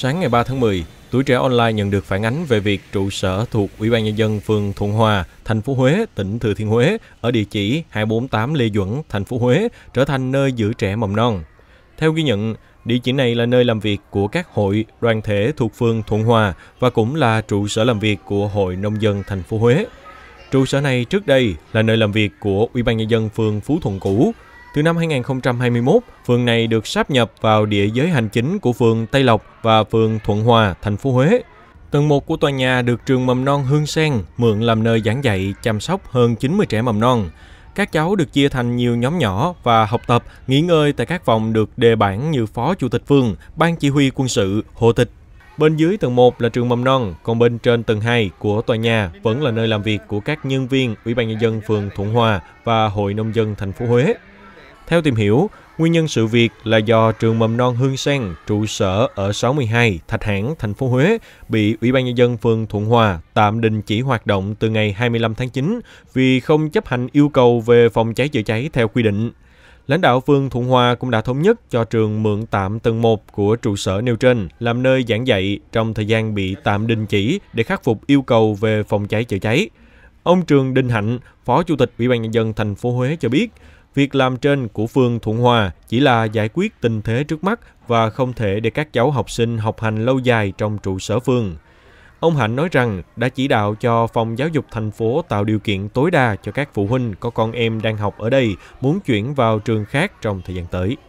Sáng ngày 3 tháng 10, Tuổi trẻ online nhận được phản ánh về việc trụ sở thuộc Ủy ban nhân dân phường Thuận Hòa, thành phố Huế, tỉnh Thừa Thiên Huế ở địa chỉ 248 Lê Duẩn, thành phố Huế trở thành nơi giữ trẻ mầm non. Theo ghi nhận, địa chỉ này là nơi làm việc của các hội, đoàn thể thuộc phường Thuận Hòa và cũng là trụ sở làm việc của Hội nông dân thành phố Huế. Trụ sở này trước đây là nơi làm việc của Ủy ban nhân dân phường Phú Thuận cũ, từ năm 2021, phường này được sáp nhập vào địa giới hành chính của phường Tây Lộc và phường Thuận Hòa, thành phố Huế. Tầng 1 của tòa nhà được trường mầm non Hương Sen mượn làm nơi giảng dạy, chăm sóc hơn 90 trẻ mầm non. Các cháu được chia thành nhiều nhóm nhỏ và học tập, nghỉ ngơi tại các phòng được đề bản như Phó Chủ tịch phường, Ban Chỉ huy quân sự, Hộ tịch. Bên dưới tầng 1 là trường mầm non, còn bên trên tầng 2 của tòa nhà vẫn là nơi làm việc của các nhân viên Ủy ban nhân dân phường Thuận Hòa và Hội nông dân thành phố Huế. Theo tìm hiểu, nguyên nhân sự việc là do trường mầm non Hương Sen, trụ sở ở 62 Thạch Hãn, thành phố Huế, bị Ủy ban Nhân dân phường Thuận Hòa tạm đình chỉ hoạt động từ ngày 25 tháng 9 vì không chấp hành yêu cầu về phòng cháy chữa cháy theo quy định. Lãnh đạo phường Thuận Hòa cũng đã thống nhất cho trường mượn tạm tầng 1 của trụ sở nêu trên làm nơi giảng dạy trong thời gian bị tạm đình chỉ để khắc phục yêu cầu về phòng cháy chữa cháy. Ông Trường Đình Hạnh, Phó Chủ tịch Ủy ban nhân dân thành phố Huế cho biết, Việc làm trên của phường Thuận Hòa chỉ là giải quyết tình thế trước mắt và không thể để các cháu học sinh học hành lâu dài trong trụ sở phường. Ông Hạnh nói rằng đã chỉ đạo cho phòng giáo dục thành phố tạo điều kiện tối đa cho các phụ huynh có con em đang học ở đây muốn chuyển vào trường khác trong thời gian tới.